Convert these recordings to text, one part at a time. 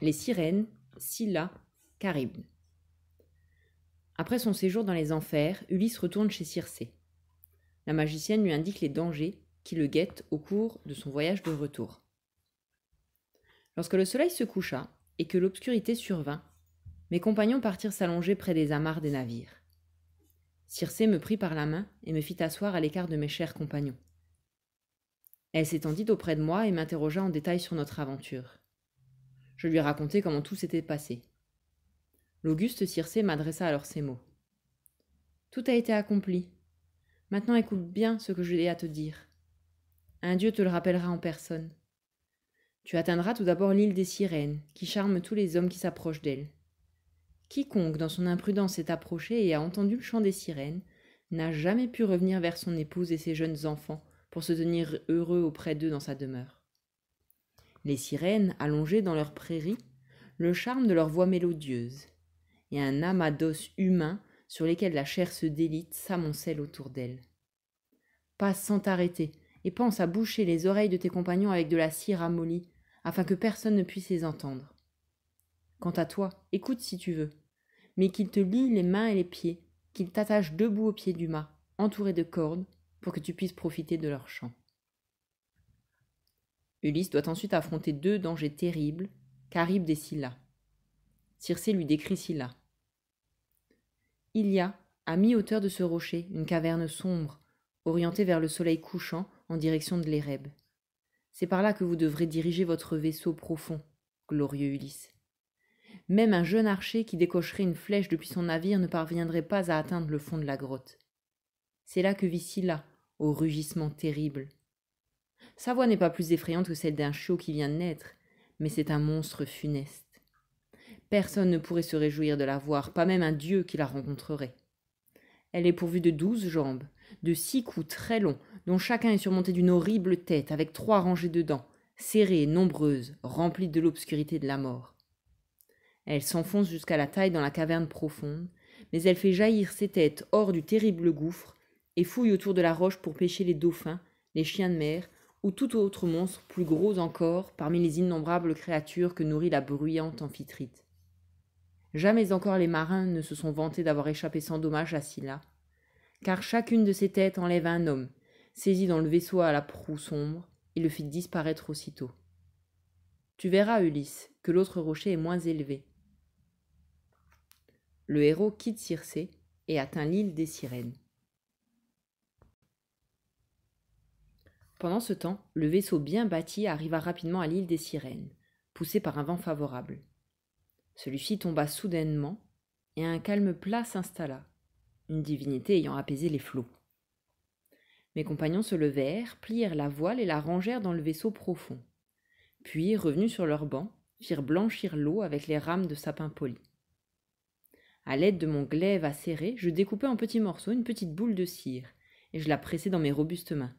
les sirènes, Scylla, Charybde. Après son séjour dans les enfers, Ulysse retourne chez Circé. La magicienne lui indique les dangers qui le guettent au cours de son voyage de retour. Lorsque le soleil se coucha et que l'obscurité survint, mes compagnons partirent s'allonger près des amarres des navires. Circé me prit par la main et me fit asseoir à l'écart de mes chers compagnons. Elle s'étendit auprès de moi et m'interrogea en détail sur notre aventure. Je lui racontai comment tout s'était passé. L'auguste Circé m'adressa alors ces mots. Tout a été accompli. Maintenant écoute bien ce que je l'ai à te dire. Un dieu te le rappellera en personne. Tu atteindras tout d'abord l'île des sirènes, qui charme tous les hommes qui s'approchent d'elle. Quiconque, dans son imprudence, s'est approché et a entendu le chant des sirènes, n'a jamais pu revenir vers son épouse et ses jeunes enfants pour se tenir heureux auprès d'eux dans sa demeure les sirènes allongées dans leurs prairies, le charme de leur voix mélodieuse, et un amas d'os humain sur lesquels la chair se délite s'amoncelle autour d'elle. Passe sans t'arrêter, et pense à boucher les oreilles de tes compagnons avec de la cire amolie afin que personne ne puisse les entendre. Quant à toi, écoute si tu veux, mais qu'ils te lient les mains et les pieds, qu'ils t'attachent debout au pied du mât, entouré de cordes, pour que tu puisses profiter de leur chant. Ulysse doit ensuite affronter deux dangers terribles Charybde des Scylla. Circé lui décrit Scylla. Il y a, à mi-hauteur de ce rocher, une caverne sombre, orientée vers le soleil couchant en direction de l'érebe. C'est par là que vous devrez diriger votre vaisseau profond, glorieux Ulysse. Même un jeune archer qui décocherait une flèche depuis son navire ne parviendrait pas à atteindre le fond de la grotte. C'est là que vit Scylla, au rugissement terrible, sa voix n'est pas plus effrayante que celle d'un chiot qui vient de naître, mais c'est un monstre funeste. Personne ne pourrait se réjouir de la voir, pas même un dieu qui la rencontrerait. Elle est pourvue de douze jambes, de six coups très longs, dont chacun est surmonté d'une horrible tête avec trois rangées de dents, serrées et nombreuses, remplies de l'obscurité de la mort. Elle s'enfonce jusqu'à la taille dans la caverne profonde, mais elle fait jaillir ses têtes hors du terrible gouffre et fouille autour de la roche pour pêcher les dauphins, les chiens de mer, ou tout autre monstre plus gros encore parmi les innombrables créatures que nourrit la bruyante amphitrite. Jamais encore les marins ne se sont vantés d'avoir échappé sans dommage à Scylla, car chacune de ses têtes enlève un homme, saisi dans le vaisseau à la proue sombre, et le fit disparaître aussitôt. Tu verras, Ulysse, que l'autre rocher est moins élevé. Le héros quitte Circé et atteint l'île des sirènes. Pendant ce temps, le vaisseau bien bâti arriva rapidement à l'île des sirènes, poussé par un vent favorable. Celui-ci tomba soudainement, et un calme plat s'installa, une divinité ayant apaisé les flots. Mes compagnons se levèrent, plièrent la voile et la rangèrent dans le vaisseau profond. Puis, revenus sur leur banc, firent blanchir l'eau avec les rames de sapin poli. À l'aide de mon glaive acéré, je découpai en petits morceaux une petite boule de cire, et je la pressai dans mes robustes mains.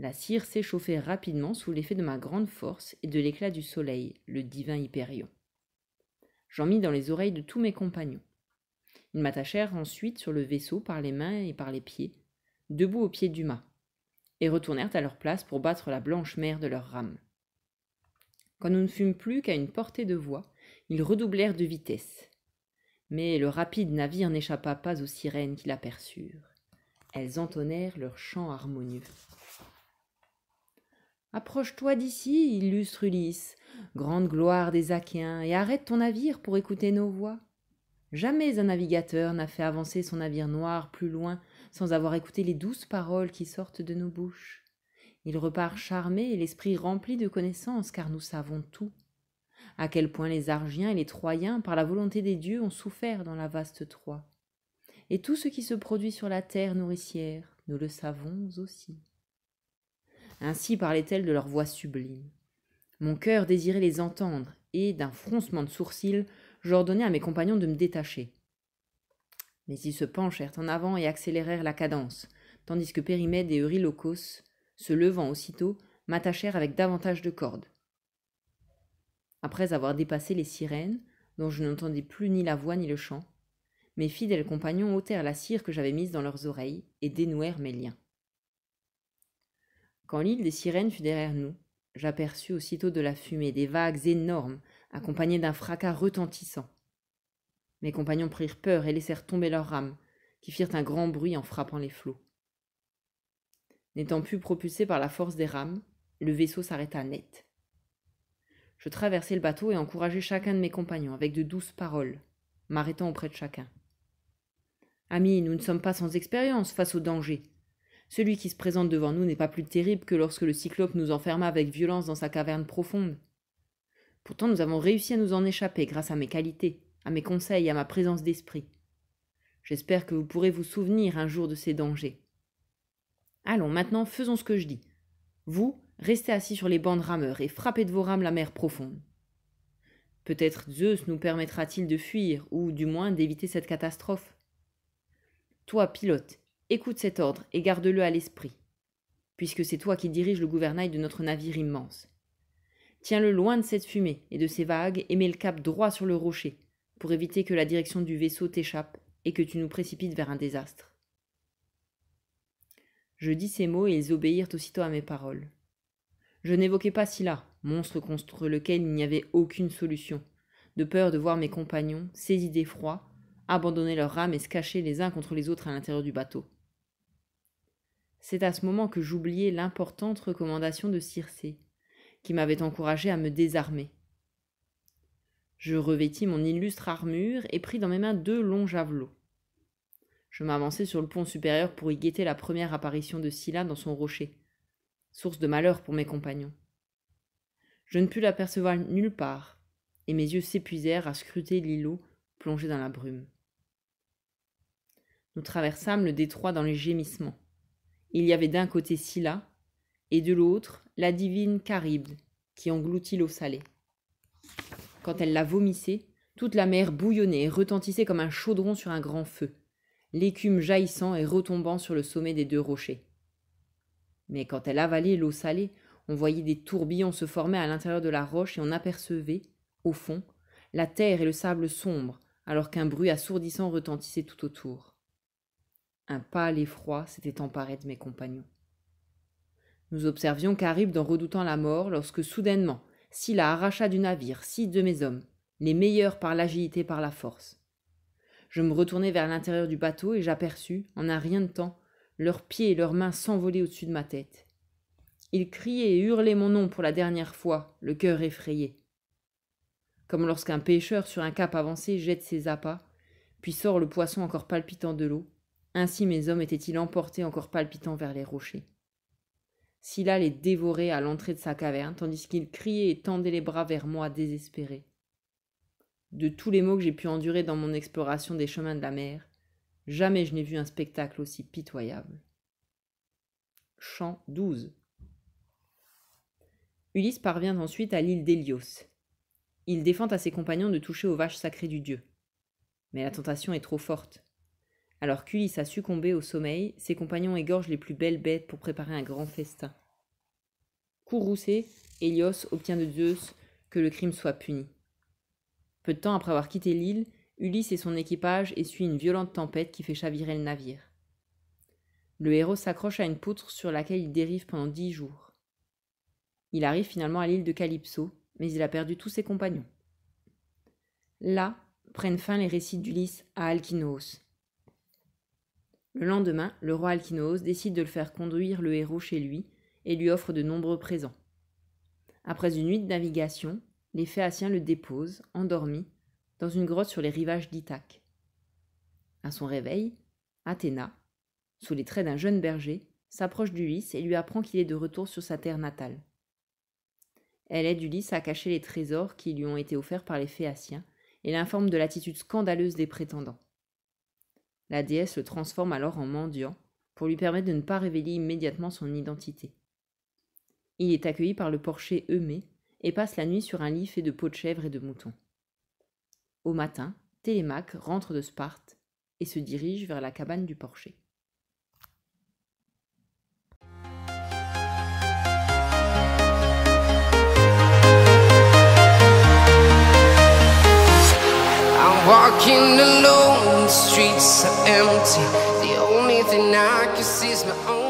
La cire s'échauffait rapidement sous l'effet de ma grande force et de l'éclat du soleil, le divin Hyperion. J'en mis dans les oreilles de tous mes compagnons. Ils m'attachèrent ensuite sur le vaisseau par les mains et par les pieds, debout au pied du mât, et retournèrent à leur place pour battre la blanche mer de leurs rames. Quand nous ne fûmes plus qu'à une portée de voix, ils redoublèrent de vitesse. Mais le rapide navire n'échappa pas aux sirènes qui l'aperçurent. Elles entonnèrent leur chant harmonieux. Approche-toi d'ici, illustre Ulysse, grande gloire des Achéens, et arrête ton navire pour écouter nos voix. Jamais un navigateur n'a fait avancer son navire noir plus loin sans avoir écouté les douces paroles qui sortent de nos bouches. Il repart charmé et l'esprit rempli de connaissances, car nous savons tout. À quel point les Argiens et les Troyens, par la volonté des dieux, ont souffert dans la vaste Troie. Et tout ce qui se produit sur la terre nourricière, nous le savons aussi. Ainsi parlaient-elles de leur voix sublime. Mon cœur désirait les entendre, et, d'un froncement de sourcils, j'ordonnai à mes compagnons de me détacher. Mais ils se penchèrent en avant et accélérèrent la cadence, tandis que Périmède et Eurylocos, se levant aussitôt, m'attachèrent avec davantage de cordes. Après avoir dépassé les sirènes, dont je n'entendais plus ni la voix ni le chant, mes fidèles compagnons ôtèrent la cire que j'avais mise dans leurs oreilles et dénouèrent mes liens. Quand l'île des sirènes fut derrière nous, j'aperçus aussitôt de la fumée, des vagues énormes, accompagnées d'un fracas retentissant. Mes compagnons prirent peur et laissèrent tomber leurs rames, qui firent un grand bruit en frappant les flots. N'étant plus propulsé par la force des rames, le vaisseau s'arrêta net. Je traversai le bateau et encourageai chacun de mes compagnons avec de douces paroles, m'arrêtant auprès de chacun. Amis, nous ne sommes pas sans expérience face au danger. Celui qui se présente devant nous n'est pas plus terrible que lorsque le cyclope nous enferma avec violence dans sa caverne profonde. Pourtant nous avons réussi à nous en échapper grâce à mes qualités, à mes conseils, à ma présence d'esprit. J'espère que vous pourrez vous souvenir un jour de ces dangers. Allons, maintenant faisons ce que je dis. Vous, restez assis sur les bancs de rameurs et frappez de vos rames la mer profonde. Peut-être Zeus nous permettra-t-il de fuir, ou du moins d'éviter cette catastrophe. Toi, pilote, Écoute cet ordre et garde-le à l'esprit, puisque c'est toi qui diriges le gouvernail de notre navire immense. Tiens-le loin de cette fumée et de ces vagues et mets le cap droit sur le rocher, pour éviter que la direction du vaisseau t'échappe et que tu nous précipites vers un désastre. Je dis ces mots et ils obéirent aussitôt à mes paroles. Je n'évoquais pas Scylla, monstre contre lequel il n'y avait aucune solution, de peur de voir mes compagnons, saisis d'effroi, abandonner leurs rames et se cacher les uns contre les autres à l'intérieur du bateau. C'est à ce moment que j'oubliais l'importante recommandation de Circé, qui m'avait encouragé à me désarmer. Je revêtis mon illustre armure et pris dans mes mains deux longs javelots. Je m'avançai sur le pont supérieur pour y guetter la première apparition de Scylla dans son rocher, source de malheur pour mes compagnons. Je ne pus l'apercevoir nulle part, et mes yeux s'épuisèrent à scruter l'îlot plongé dans la brume. Nous traversâmes le détroit dans les gémissements. Il y avait d'un côté Scylla, et de l'autre la divine Charybde, qui engloutit l'eau salée. Quand elle la vomissait, toute la mer bouillonnait et retentissait comme un chaudron sur un grand feu, l'écume jaillissant et retombant sur le sommet des deux rochers. Mais quand elle avalait l'eau salée, on voyait des tourbillons se former à l'intérieur de la roche et on apercevait, au fond, la terre et le sable sombre, alors qu'un bruit assourdissant retentissait tout autour. Un pâle effroi s'était emparé de mes compagnons. Nous observions qu'arrive en redoutant la mort lorsque soudainement, Scylla arracha du navire six de mes hommes, les meilleurs par l'agilité par la force. Je me retournai vers l'intérieur du bateau et j'aperçus, en un rien de temps, leurs pieds et leurs mains s'envoler au-dessus de ma tête. Ils criaient et hurlaient mon nom pour la dernière fois, le cœur effrayé. Comme lorsqu'un pêcheur sur un cap avancé jette ses appâts, puis sort le poisson encore palpitant de l'eau, ainsi mes hommes étaient-ils emportés encore palpitants vers les rochers. Scylla les dévorait à l'entrée de sa caverne, tandis qu'il criait et tendait les bras vers moi, désespéré. De tous les maux que j'ai pu endurer dans mon exploration des chemins de la mer, jamais je n'ai vu un spectacle aussi pitoyable. Chant 12 Ulysse parvient ensuite à l'île d'Hélios. Il défend à ses compagnons de toucher aux vaches sacrées du dieu. Mais la tentation est trop forte. Alors qu'Ulysse a succombé au sommeil, ses compagnons égorgent les plus belles bêtes pour préparer un grand festin. Courroucé, Hélios obtient de Zeus que le crime soit puni. Peu de temps après avoir quitté l'île, Ulysse et son équipage essuient une violente tempête qui fait chavirer le navire. Le héros s'accroche à une poutre sur laquelle il dérive pendant dix jours. Il arrive finalement à l'île de Calypso, mais il a perdu tous ses compagnons. Là prennent fin les récits d'Ulysse à Alkinoos, le lendemain, le roi Alkinoos décide de le faire conduire le héros chez lui et lui offre de nombreux présents. Après une nuit de navigation, les Phéaciens le déposent, endormi, dans une grotte sur les rivages d'Ithaque. À son réveil, Athéna, sous les traits d'un jeune berger, s'approche d'Ulysse et lui apprend qu'il est de retour sur sa terre natale. Elle aide Ulysse à cacher les trésors qui lui ont été offerts par les Phéaciens et l'informe de l'attitude scandaleuse des prétendants. La déesse le transforme alors en mendiant pour lui permettre de ne pas révéler immédiatement son identité. Il est accueilli par le porcher Eumé et passe la nuit sur un lit fait de peau de chèvre et de moutons. Au matin, Télémaque rentre de Sparte et se dirige vers la cabane du porcher. Walking alone, the streets are empty. The only thing I can see is my own.